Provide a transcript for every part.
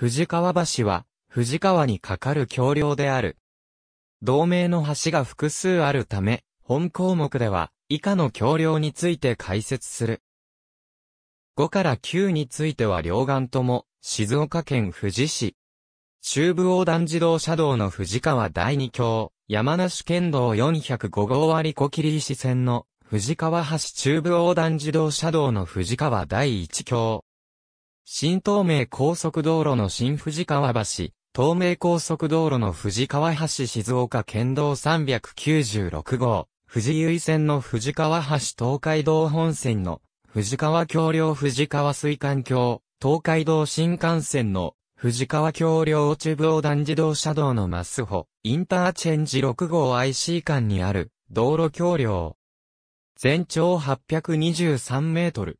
藤川橋は、藤川に架かる橋梁である。同名の橋が複数あるため、本項目では、以下の橋梁について解説する。5から9については両岸とも、静岡県富士市。中部横断自動車道の藤川第2橋、山梨県道405号割小切石線の藤川橋中部横断自動車道の藤川第1橋、新東名高速道路の新富士川橋、東名高速道路の富士川橋静岡県道396号、富士由衣線の富士川橋東海道本線の富士川橋梁富士川水管橋、東海道新幹線の富士川橋梁中横断自動車道のマスホ、インターチェンジ6号 IC 間にある道路橋梁。全長823メートル。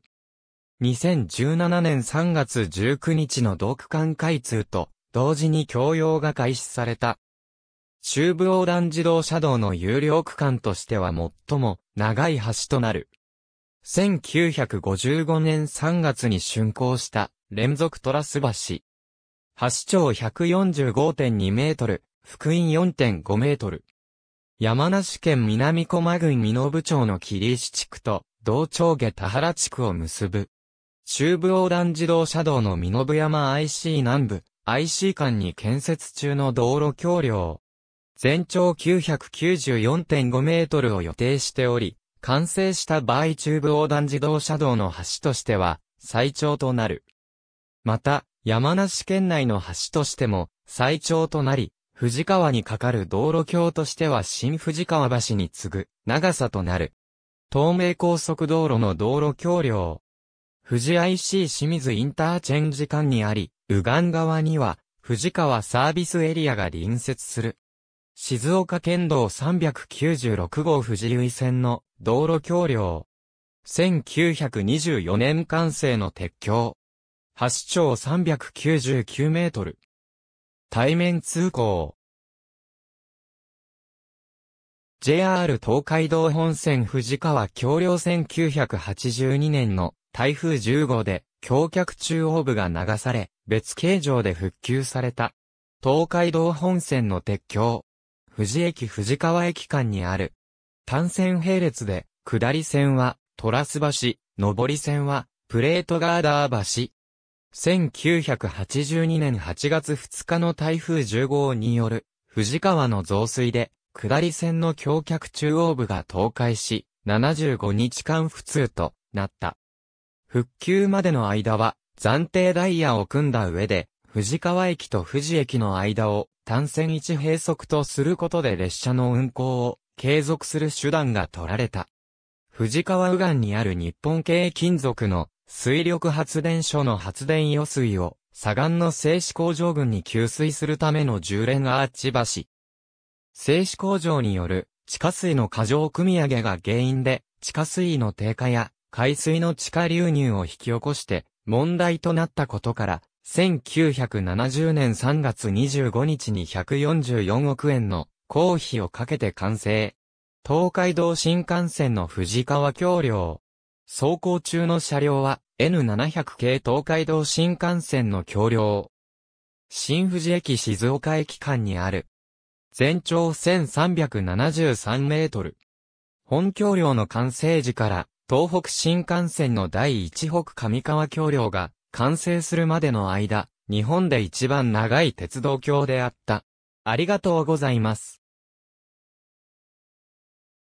2017年3月19日の同区間開通と、同時に供用が開始された。中部横断自動車道の有料区間としては最も長い橋となる。1955年3月に竣工した連続トラス橋。橋長145.2メートル、福音4.5メートル。山梨県南駒郡美濃部町の霧石地区と同町下田原地区を結ぶ。中部横断自動車道の身延山 IC 南部、IC 間に建設中の道路橋梁。全長994.5メートルを予定しており、完成した場合中部横断自動車道の橋としては、最長となる。また、山梨県内の橋としても、最長となり、富士川に架かる道路橋としては新富士川橋に次ぐ、長さとなる。東名高速道路の道路橋梁。富士 IC 清水インターチェンジ間にあり、右岸側には、富士川サービスエリアが隣接する。静岡県道396号富士由線の道路橋梁。1924年完成の鉄橋。橋長399メートル。対面通行。JR 東海道本線富士川橋梁1982年の台風10号で橋脚中央部が流され、別形状で復旧された。東海道本線の鉄橋。富士駅富士川駅間にある。単線並列で、下り線は、トラス橋、上り線は、プレートガーダー橋。1982年8月2日の台風10号による、富士川の増水で、下り線の橋脚中央部が倒壊し、75日間不通となった。復旧までの間は、暫定ダイヤを組んだ上で、藤川駅と富士駅の間を単線一閉塞とすることで列車の運行を継続する手段が取られた。藤川右岸にある日本系金属の水力発電所の発電予水を左岸の製紙工場群に給水するための重連アーチ橋。製紙工場による地下水の過剰組み上げが原因で地下水の低下や海水の地下流入を引き起こして問題となったことから、1970年3月25日に144億円の公費をかけて完成。東海道新幹線の藤川橋梁。走行中の車両は N700 系東海道新幹線の橋梁。新富士駅静岡駅間にある。全長1373メートル。本橋梁の完成時から東北新幹線の第一北上川橋梁が完成するまでの間、日本で一番長い鉄道橋であった。ありがとうございます。